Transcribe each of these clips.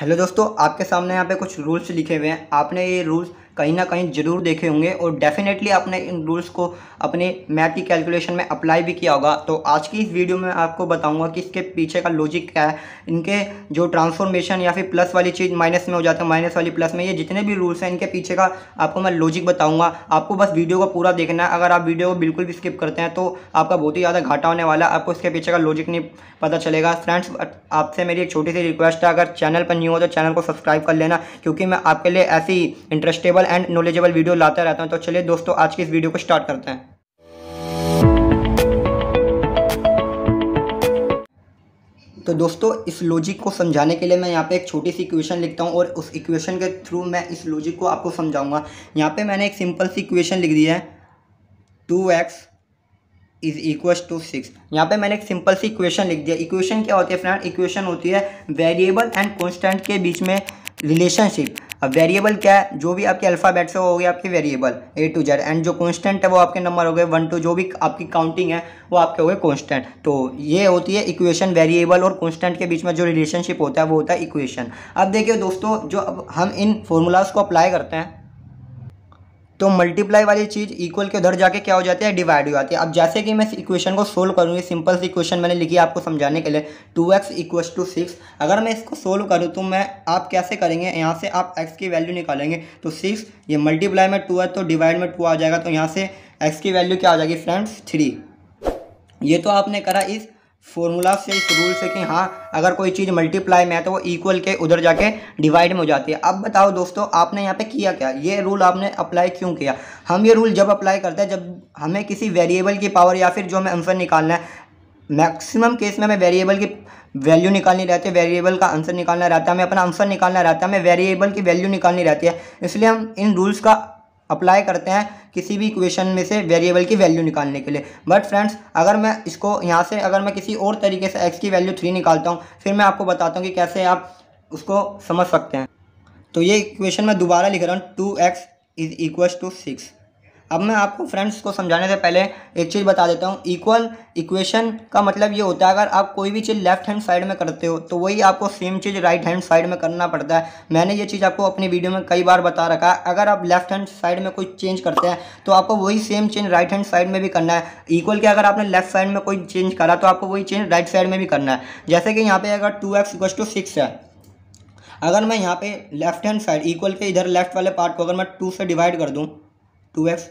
hello दोस्तों आपके सामने यहाँ पे कुछ रूल्स लिखे हुए हैं आपने ये रूल्स कहीं ना कहीं ज़रूर देखे होंगे और डेफिनेटली आपने इन रूल्स को अपने मैथ की कैलकुलेशन में अप्लाई भी किया होगा तो आज की इस वीडियो में आपको बताऊंगा कि इसके पीछे का लॉजिक क्या है इनके जो ट्रांसफॉर्मेशन या फिर प्लस वाली चीज़ माइनस में हो जाता है माइनस वाली प्लस में ये जितने भी रूल्स हैं इनके पीछे का आपको मैं लॉजिक बताऊँगा आपको बस वीडियो को पूरा देखना है अगर आप वीडियो को बिल्कुल भी स्किप करते हैं तो आपका बहुत ही ज़्यादा घाटा होने वाला है आपको इसके पीछे का लॉजिक नहीं पता चलेगा फ्रेंड्स आपसे मेरी एक छोटी सी रिक्वेस्ट है अगर चैनल पर न्यू हो तो चैनल को सब्सक्राइब कर लेना क्योंकि मैं आपके लिए ऐसी इंटरेस्टेबल एंड नॉलेजेबल वीडियो लाता रहता हूँ तो चलिए दोस्तों आज की इस वीडियो को स्टार्ट करते हैं तो दोस्तों इस लॉजिक को समझाने के लिए मैं यहाँ पे एक छोटी सी इक्वेशन लिखता हूँ और उस इक्वेशन के थ्रू मैं इस लॉजिक को आपको समझाऊंगा यहाँ पे मैंने एक सिंपल सी इक्वेशन लिख दी है two x is equal to six यहाँ पे मैंने एक सिंपल सी इक्वेशन लिख दिया इक्वेशन क्या होती है फ्रेंड इक्वेशन होती है वेरिएबल एंड कॉन्स्टेंट के बीच में रिलेशनशिप अब वेरिएबल क्या है जो भी आपके अल्फ़ाबेट्स हो गए आपके variable A to Z and जो कॉन्स्टेंट है वो आपके नंबर हो गए वन टू जो भी आपकी काउंटिंग है वो आपके हो गए कॉन्स्टेंट तो ये होती है इक्वेशन वेरिएबल और कॉन्स्टेंट के बीच में जो रिलेशनशिप होता है वो होता है इक्वेशन अब देखिए दोस्तों जो अब हम इन फॉर्मूलाज को अप्लाई करते हैं तो मल्टीप्लाई वाली चीज़ इक्वल के उधर जाके क्या हो जाती है डिवाइड हो जाती है अब जैसे कि मैं इस इक्वेशन को सोल्व करूँगी सिंपल सी इक्वेशन मैंने लिखी आपको समझाने के लिए two x equal to six अगर मैं इसको सोल्व करूँ तो मैं आप कैसे करेंगे यहाँ से आप एक्स की वैल्यू निकालेंगे तो सिक्स ये मल्टीप्लाई में टू है तो डिवाइड में टू आ जाएगा तो यहाँ से एक्स की वैल्यू क्या आ जाएगी फ्रेंड्स थ्री ये तो आपने करा इस फॉर्मूला से इस रूल से कि हाँ अगर कोई चीज़ मल्टीप्लाई में है तो वो इक्वल के उधर जाके डिवाइड में हो जाती है अब बताओ दोस्तों आपने यहाँ पे किया क्या ये रूल आपने अप्लाई क्यों किया हम ये रूल जब अप्लाई करते हैं जब हमें किसी वेरिएबल की पावर या फिर जो हमें आंसर निकालना है मैक्सिमम केस में हमें वेरिएबल की वैल्यू निकालनी रहती है वेरिएबल का आंसर निकालना रहता है हमें अपना आंसर निकालना रहता है हमें वेरिएबल की वैल्यू निकालनी रहती है इसलिए हम इन रूल्स का अप्लाई करते हैं किसी भी इक्वेशन में से वेरिएबल की वैल्यू निकालने के लिए बट फ्रेंड्स अगर मैं इसको यहाँ से अगर मैं किसी और तरीके से एक्स की वैल्यू थ्री निकालता हूँ फिर मैं आपको बताता हूँ कि कैसे आप उसको समझ सकते हैं तो ये इक्वेशन मैं दोबारा लिख रहा हूँ two x is equal to six अब मैं आपको फ्रेंड्स को समझाने से पहले एक चीज़ बता देता हूँ इक्वल इक्वेशन का मतलब ये होता है अगर आप कोई भी चीज़ लेफ्ट हैंड साइड में करते हो तो वही आपको सेम चीज़ राइट हैंड साइड में करना पड़ता है मैंने ये चीज़ आपको अपनी वीडियो में कई बार बता रखा है अगर आप लेफ्ट हैंड साइड में कोई चेंज करते हैं तो आपको वही same change right hand side में भी करना है इक्वल के अगर आपने लेफ्ट साइड में कोई चेंज करा तो आपको वही चेंज राइट साइड में भी करना है जैसे कि यहाँ पर अगर टू एक्स टू सिक्स है अगर मैं यहाँ पे लेफ्ट हैंड साइड इक्वल के इधर लेफ्ट वाले पार्ट को अगर मैं टू से डिवाइड कर दूँ टू एक्स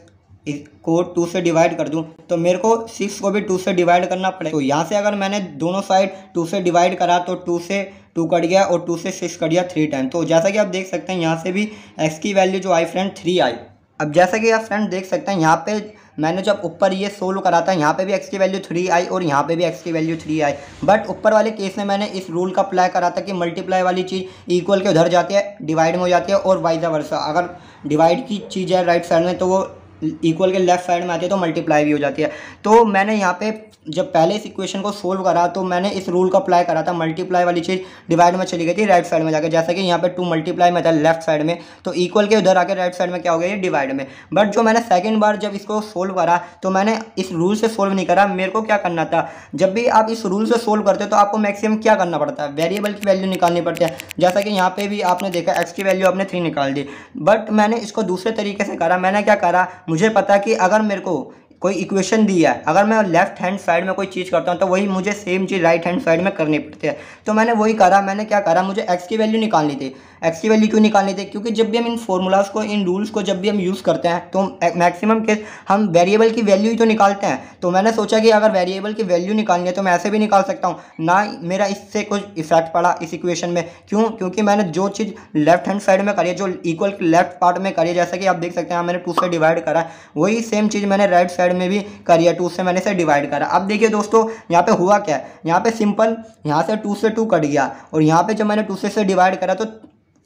को टू से डिवाइड कर दूँ तो मेरे को सिक्स को भी टू से डिवाइड करना पड़ेगा तो यहाँ से अगर मैंने दोनों साइड टू से डिवाइड करा तो टू से टू कट गया और टू से सिक्स कट गया थ्री टाइम तो जैसा कि आप देख सकते हैं यहाँ से भी एक्स की वैल्यू जो आई फ्रेंड थ्री आई अब जैसा कि आप फ्रेंड देख सकते हैं यहाँ पे मैंने जब ऊपर ये सोल्व करा था यहाँ पे भी एक्स की वैल्यू थ्री आई और यहाँ पे भी एक्स की वैल्यू थ्री आई बट ऊपर वाले केस में मैंने इस रूल का अप्लाई करा था कि मल्टीप्लाई वाली चीज़ इक्वल के उधर जाती है डिवाइड में हो जाती है और वाइजा वर्षा अगर डिवाइड की चीज़ है राइट साइड में तो वो इक्वल के लेफ्ट साइड में आती है तो मल्टीप्लाई भी हो जाती है तो मैंने यहाँ पे जब पहले इस इक्वेशन को सोल्व करा तो मैंने इस रूल को अप्लाई करा था मल्टीप्लाई वाली चीज़ डिवाइड में चली गई थी राइट साइड में जाकर जैसा कि यहाँ पे टू मल्टीप्लाई में था लेफ्ट साइड में तो इक्वल के उधर आके राइट साइड में क्या हो गया ये डिवाइड में बट जो मैंने सेकेंड बार जब इसको सोल्व करा तो मैंने इस रूल से सोल्व नहीं करा मेरे को क्या करना था जब भी आप इस रूल से सोल्व करते हो तो आपको मैक्सिमम क्या करना पड़ता है वेरिएबल की वैल्यू निकालनी पड़ती है जैसा कि यहाँ पर भी आपने देखा एक्स की वैल्यू आपने थ्री निकाल दी बट मैंने इसको दूसरे तरीके से करा मैंने क्या करा मुझे पता है कि अगर मेरे को कोई इक्वेशन दिया है अगर मैं लेफ्ट हैंड साइड में कोई चीज़ करता हूँ तो वही मुझे सेम चीज़ राइट हैंड साइड में करनी पड़ती है तो मैंने वही करा मैंने क्या करा मुझे एक्स की वैल्यू निकालनी थी एक्स की वैल्यू क्यों निकाल लेते हैं क्योंकि जब भी हम इन फॉर्मूलाज को इन रूल्स को जब भी हम यूज़ करते हैं तो मैक्सिमम केस हम वेरिएबल की वैल्यू ही तो निकालते हैं तो मैंने सोचा कि अगर वेरिएबल की वैल्यू निकालनी है तो मैं ऐसे भी निकाल सकता हूँ ना मेरा इससे कुछ इफेक्ट पड़ा इस इक्वेशन में क्यों क्योंकि मैंने जो चीज़ लेफ्ट हैंड साइड में करी है जो इक्वल लेफ्ट पार्ट में करी है जैसा कि आप देख सकते हैं मैंने टू से डिवाइड करा वही सेम चीज़ मैंने राइट साइड में भी करी है टू से मैंने इसे डिवाइड करा अब देखिए दोस्तों यहाँ पर हुआ क्या है यहाँ पर सिंपल यहाँ से टू से टू कट गया और यहाँ पर जब मैंने टू से से डिवाइड करा तो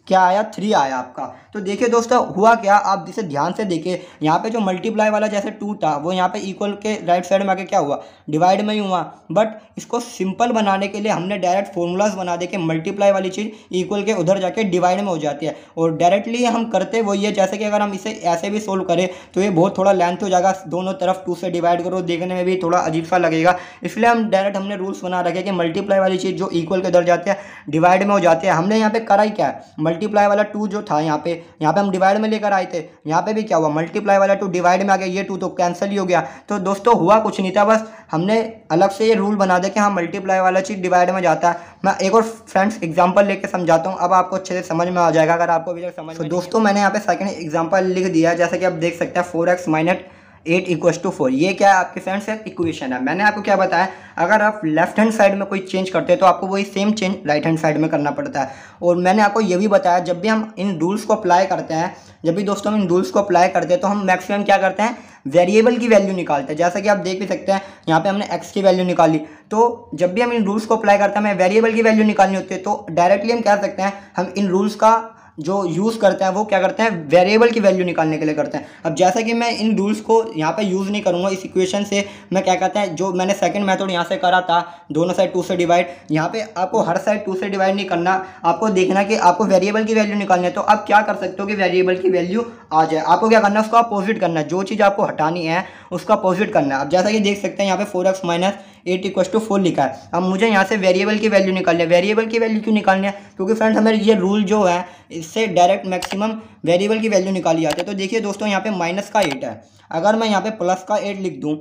क्या आया थ्री आया आपका तो देखिए दोस्तों हुआ क्या आप जिसे ध्यान से देखिए यहाँ पे जो मल्टीप्लाई वाला जैसे टू था वो यहाँ पे इक्वल के राइट साइड में आके क्या हुआ डिवाइड में ही हुआ बट इसको सिंपल बनाने के लिए हमने डायरेक्ट फॉर्मूलाज बना दे के मल्टीप्लाई वाली चीज़ इक्वल के उधर जाके डिवाइड में हो जाती है और डायरेक्टली हम करते वही है जैसे कि अगर हम इसे ऐसे भी सोल्व करें तो ये बहुत थोड़ा लेंथ हो जाएगा दोनों तरफ टू से डिवाइड करो देखने में भी थोड़ा अजीब सा लगेगा इसलिए हम डायरेक्ट हमने रूल्स बना रखे कि मल्टीप्लाई वाली चीज़ जो इक्वल के उधर जाते हैं डिवाइड में हो जाते हैं हमने यहाँ पे करा ही क्या है मल्टीप्लाई वाला टू जो था यहाँ पे यहाँ पे हम डिवाइड में लेकर आए थे यहाँ पे भी क्या हुआ मल्टीप्लाई वाला टू डिवाइड में आ गया ये टू तो कैंसिल ही हो गया तो दोस्तों हुआ कुछ नहीं था बस हमने अलग से ये रूल बना दिया कि हाँ मल्टीप्लाई वाला चीज़ डिवाइड में जाता है मैं एक और फ्रेंड्स एग्जाम्पल लेकर समझाता हूँ अब आपको अच्छे से समझ में आ जाएगा अगर आपको अभी तक समझ दोस्तों मैंने यहाँ पे सेकेंड एग्जाम्पल लिख दिया जैसे कि आप देख सकते हैं four x minus eight equals to four ये क्या है आपके फ्रेंड्स एक इक्वेशन है मैंने आपको क्या बताया अगर आप लेफ्ट हैंड साइड में कोई चेंज करते हैं तो आपको वही same change right hand side में करना पड़ता है और मैंने आपको ये भी बताया जब भी हम इन रूल्स को अप्लाई करते हैं जब भी दोस्तों हम इन रूल्स को अप्लाई करते हैं तो हम मैक्सिमम क्या करते हैं वेरिएबल की वैल्यू निकालते हैं जैसा कि आप देख भी सकते हैं यहाँ पे हमने एक्स की वैल्यू निकाली तो जब भी हम इन रूल्स को अप्लाई करते हैं हमें वेरिएबल की वैल्यू निकालनी होती है तो डायरेक्टली हम कह सकते हैं हम इन रूल्स का जो यूज़ करते हैं वो क्या करते हैं वेरिएबल की वैल्यू निकालने के लिए करते हैं अब जैसा कि मैं इन रूल्स को यहाँ पे यूज़ नहीं करूँगा इस इक्वेशन से मैं क्या कहते हैं जो मैंने सेकंड मेथड यहाँ से करा था दोनों साइड टू से डिवाइड यहाँ पे आपको हर साइड टू से डिवाइड नहीं करना आपको देखना कि आपको वेरिएबल की वैल्यू निकालनी है तो आप क्या कर सकते हो कि वेरिएबल की वैल्यू आ जाए आपको क्या करना है उसको अपोजिट करना है जो चीज़ आपको हटानी है उसका अपोजिट करना है अब जैसा कि देख सकते हैं यहाँ पे four x minus eight equal to four लिखा है अब मुझे यहाँ से वेरिएबल की वैल्यू निकालनी है वेरिएबल की वैल्यू क्यों निकालनी है क्योंकि फ्रेंड्स हमारे ये रूल जो है इससे डायरेक्ट मैक्सिमम वेरिएबल की वैल्यू निकाली जाती है तो देखिए दोस्तों यहाँ पे माइनस का एट है अगर मैं यहाँ पे प्लस का एट लिख दूँ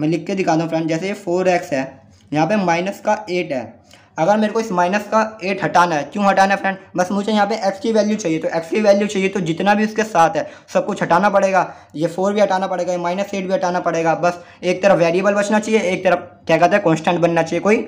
मैं लिख के दिखा दूँ फ्रेंड जैसे ये फोर एक्स है यहाँ पे माइनस का एट है अगर मेरे को इस माइनस का एट हटाना है क्यों हटाना है फ्रेंड बस मुझे यहाँ पे एक्स की वैल्यू चाहिए तो एक्स की वैल्यू चाहिए तो जितना भी उसके साथ है सब कुछ हटाना पड़ेगा ये फोर भी हटाना पड़ेगा ये माइनस एट भी हटाना पड़ेगा बस एक तरफ वेरिएबल बचना चाहिए एक तरफ क्या कहते हैं कॉन्स्टेंट बनना चाहिए कोई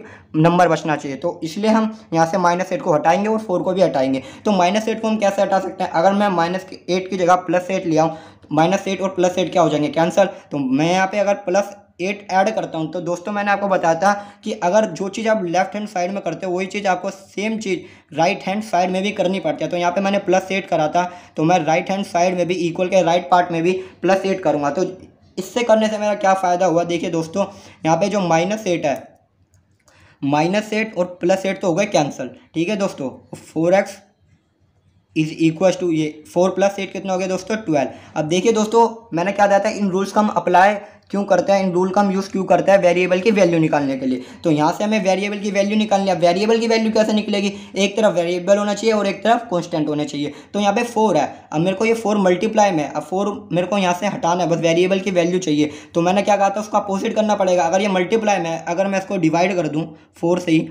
नंबर बचना चाहिए तो इसलिए हम यहाँ से माइनस एट को हटाएंगे और फोर को भी हटाएंगे तो माइनस एट को हम कैसे हटा सकते हैं अगर मैं माइनस एट की जगह प्लस एट ले आऊँ माइनस एट और प्लस एट क्या हो जाएंगे कैंसल तो मैं यहाँ पे अगर प्लस एट ऐड करता हूँ तो दोस्तों मैंने आपको बताया था कि अगर जो चीज़ आप लेफ्ट हैंड साइड में करते हो वही चीज़ आपको सेम चीज़ राइट हैंड साइड में भी करनी पड़ती है तो यहाँ पे मैंने प्लस एट करा था तो मैं राइट हैंड साइड में भी इक्वल के राइट पार्ट में भी प्लस एट करूँगा तो इससे करने से मेरा क्या फ़ायदा हुआ देखिए दोस्तों यहाँ पर जो माइनस एट है माइनस एट और प्लस एट तो हो गए कैंसिल ठीक है दोस्तों four x is equal to ये फोर प्लस एट कितना हो गया दोस्तों ट्वेल्व अब देखिए दोस्तों मैंने क्या कहा था इन रूल्स का हम अप्लाई क्यों करते हैं इन रूल का हम यूज़ क्यों करते हैं वेरिएबल की वैल्यू निकालने के लिए तो यहाँ से हमें वेरिएबल की वैल्यू निकालनी है वेरिएबल की वैल्यू कैसे निकलेगी एक तरफ वेरिएबल होना चाहिए और एक तरफ कॉन्स्टेंट होना चाहिए तो यहाँ पे फोर है अब मेरे को ये फोर मल्टीप्लाई में अब फोर मेरे को यहाँ से हटाना है बस वेरिएबल की वैल्यू चाहिए तो मैंने क्या कहा था उसका अपोजिट करना पड़ेगा अगर ये मल्टीप्लाई में अगर मैं इसको डिवाइड कर दूँ फोर से ही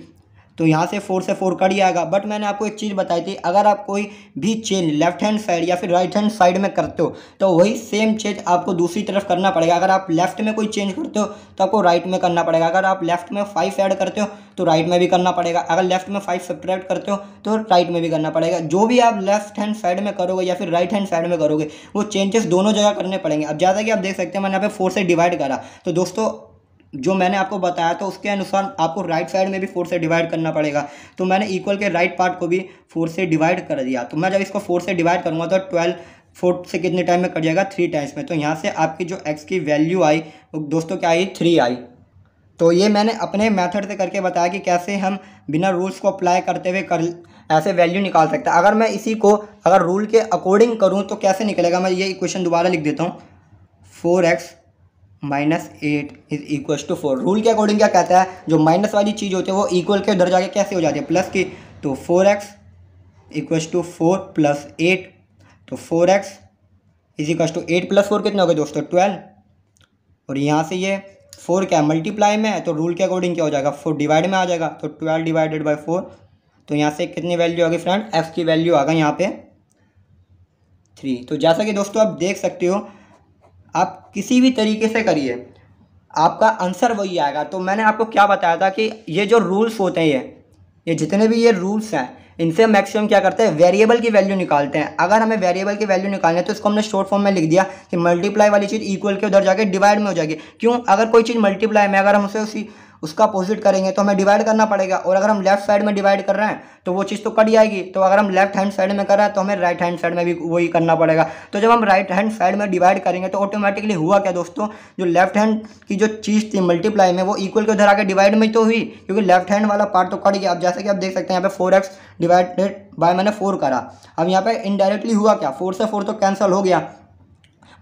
तो यहाँ से फोर से फोर कट जाएगा बट मैंने आपको एक चीज़ बताई थी अगर आप कोई भी चेंज लेफ्ट हैंड साइड या फिर राइट हैंड साइड में करते हो तो वही सेम चेंज आपको दूसरी तरफ करना पड़ेगा अगर आप लेफ्ट में कोई चेंज करते हो तो आपको राइट में करना पड़ेगा अगर आप लेफ्ट में फाइव ऐड करते हो तो राइट में भी करना पड़ेगा अगर लेफ्ट में फाइव सेपरेट करते हो तो राइट में भी करना पड़ेगा जो भी आप लेफ्ट हैंड साइड में करोगे या फिर राइट हैंड साइड में करोगे वो चेंजेस दोनों जगह करने पड़ेंगे अब जैसा कि आप देख सकते हैं मैंने यहाँ पे फोर से डिवाइड करा तो दोस्तों जो मैंने आपको बताया तो उसके अनुसार आपको राइट साइड में भी फोर से डिवाइड करना पड़ेगा तो मैंने इक्वल के राइट पार्ट को भी फोर से डिवाइड कर दिया तो मैं जब इसको फोर से डिवाइड करूँगा तो ट्वेल्व फोर से कितने टाइम में कट जाएगा थ्री टाइम्स में तो यहाँ से आपकी जो एक्स की वैल्यू आई वो दोस्तों क्या आई थ्री आई तो ये मैंने अपने मेथड से करके बताया कि कैसे हम बिना रूल्स को अप्लाई करते हुए कर ऐसे वैल्यू निकाल सकते हैं अगर मैं इसी को अगर रूल के अकॉर्डिंग करूँ तो कैसे निकलेगा मैं ये इक्वेशन दोबारा लिख देता हूँ four x minus eight is equal to four rule के अकॉर्डिंग क्या कहता है जो माइनस वाली चीज़ होती है वो इक्वल के उधर जाके कैसे हो जाती है प्लस की तो four x equal to four plus eight तो four x is equal to eight plus four कितना हो गया दोस्तों ट्वेल्व और यहाँ से ये फोर क्या मल्टीप्लाई में है तो रूल के अकॉर्डिंग क्या हो जाएगा फोर डिवाइड में आ जाएगा तो ट्वेल्व डिवाइडेड बाई फोर तो यहाँ से कितनी वैल्यू आ गई फ्रेंड एक्स की वैल्यू आ गई यहाँ पे थ्री तो जैसा कि दोस्तों आप देख सकते हो आप किसी भी तरीके से करिए आपका आंसर वही आएगा तो मैंने आपको क्या बताया था कि ये जो रूल्स होते हैं ये ये जितने भी ये रूल्स हैं इनसे हम मैक्सिमम क्या करते हैं वेरिएबल की वैल्यू निकालते हैं अगर हमें वेरिएबल की वैल्यू निकालनी है तो इसको हमने शॉर्ट फॉर्म में लिख दिया कि मल्टीप्लाई वाली चीज़ इक्वल के उधर जाके डिवाइड में हो जाएगी क्यों अगर कोई चीज़ मल्टीप्लाई में अगर हम उसे उसी उसका अपोजिट करेंगे तो हमें डिवाइड करना पड़ेगा और अगर हम लेफ्ट साइड में डिवाइड कर रहे हैं तो वो चीज़ तो कट जाएगी तो अगर हम लेफ्ट हैंड साइड में कर रहे हैं तो हमें राइट हैंड साइड में भी वही करना पड़ेगा तो जब हम राइट हैंड साइड में डिवाइड करेंगे तो ऑटोमेटिकली हुआ क्या दोस्तों जो लेफ्ट हैंड की जो चीज़ थी मल्टीप्लाई में वो इक्वल के उधर आके डिवाइड में तो हुई क्योंकि लेफ्ट हैंड वाला पार्ट तो कट गया अब जैसे कि आप देख सकते हैं यहाँ पे फोर एक्स डिवाइडेड बाय मैंने फोर करा अब यहाँ पे इनडायरेक्टली हुआ क्या फोर से फोर तो कैंसिल हो गया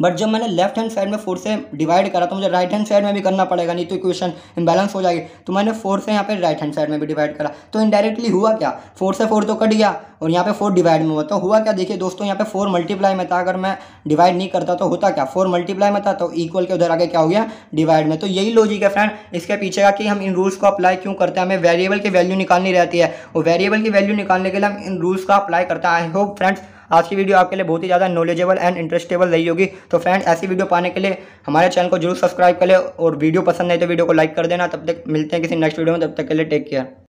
बट जब मैंने लेफ्ट हैंड साइड में फोर से डिवाइड करा तो मुझे राइट हैंड साइड में भी करना पड़ेगा नहीं तो इक्वेशन इम्बैलेंस हो जाएगी तो मैंने फोर से यहाँ पे राइट हैंड साइड में भी डिवाइड करा तो इनडायरेक्टली हुआ क्या फोर से फोर तो कट गया और यहाँ पे फोर डिवाइड में होता हुआ क्या देखिए दोस्तों यहाँ पे फोर मल्टीप्लाई में था अगर मैं डिवाइड नहीं करता तो होता क्या फोर मल्टीप्लाई में था तो इक्वल के उधर आगे क्या हो गया डिवाइड में तो यही लॉजिक है फ्रेंड इसके पीछे का कि हम इन रूल्स को अप्लाई क्यों करते हैं हमें वेरिएबल की वैल्यू निकालनी रहती है और वेरिएबल की वैल्यू निकालने के लिए हम इन रूल्स का अप्लाई करते हैं आई होप फ्रेंड्स आज की वीडियो आपके लिए बहुत ही ज़्यादा नॉलेजेबल एंड इंटरेस्टेबल रही होगी तो फ्रेंड ऐसी वीडियो पाने के लिए हमारे चैनल को जरूर सब्सक्राइब कर ले और वीडियो पसंद नहीं तो वीडियो को लाइक कर देना तब तक मिलते हैं किसी नेक्स्ट वीडियो में तब तक के लिए टेक केयर